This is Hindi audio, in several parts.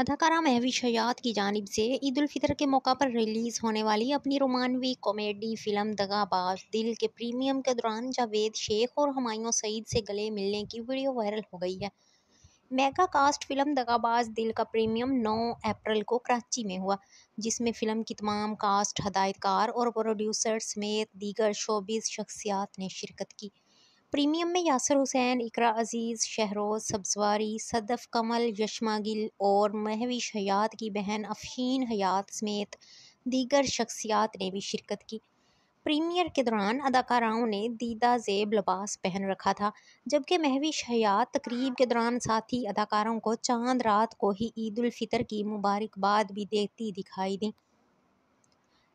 अदाकारा महवी शयात की जानब से ईदालफ़ितर के मौका पर रिलीज़ होने वाली अपनी रोमानवी कॉमेडी फ़िल्म दगाबाज दिल के प्रीमियम के दौरान जावेद शेख और हमायों सईद से गले मिलने की वीडियो वायरल हो गई है मेगा कास्ट फिल्म दगाबाज दिल का प्रीमियम 9 अप्रैल को कराची में हुआ जिसमें फ़िल्म की तमाम कास्ट हदायतकार और प्रोड्यूसर समेत दीगर शोबिस शख्सियात ने शिरकत की प्रीमियम में यासर हुसैन इकरा अजीज़ शहरोज़ सब्जवारी सदफ़ कमल यशमा गिल और महविश हयात की बहन अफशीन हयात समेत दीगर शख्सियात ने भी शिरकत की प्रीमियर के दौरान अदाकाराओं ने दीदा जेब लबास पहन रखा था जबकि महविश हयात तकरीब के दौरान साथी अदाकारों को चांद रात को ही ईद फितर की मुबारकबाद भी देती दिखाई दी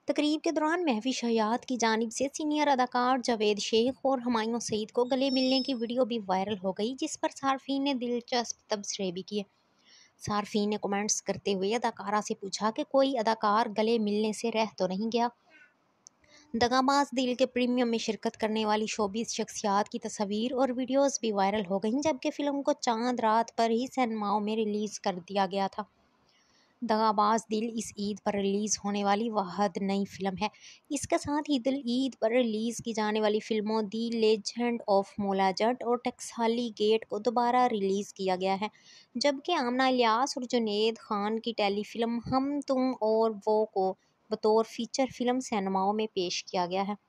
तकरीब के दौरान महविश हयात की जानब से सीनियर अदाकार जावेद शेख और हमायों सईद को गले मिलने की वीडियो भी वायरल हो गई जिस पर सार्फिन ने दिलचस्प तबसरे भी किए सार्फिन ने कमेंट्स करते हुए अदाकारा से पूछा कि कोई अदाकार गले मिलने से रह तो नहीं गया दगाबाज दिल के प्रीमियम में शिरकत करने वाली शोबीस शख्सियात की तस्वीर और वीडियोस भी वायरल हो गईं जबकि फ़िल्म को चांद रात पर ही सिनेमाओं में रिलीज़ कर दिया गया था दगाबाज दिल इस ईद पर रिलीज़ होने वाली वाहद नई फिल्म है इसके साथ ही दिल ईद पर रिलीज़ की जाने वाली फिल्मों दी लेजेंड ऑफ मोला जट और टक्साली गेट को दोबारा रिलीज़ किया गया है जबकि आमना इलियास और जुनेद खान की टेली फिल्म हम तुम और वो को बतौर फ़ीचर फिल्म सिनेमाओं में पेश किया गया है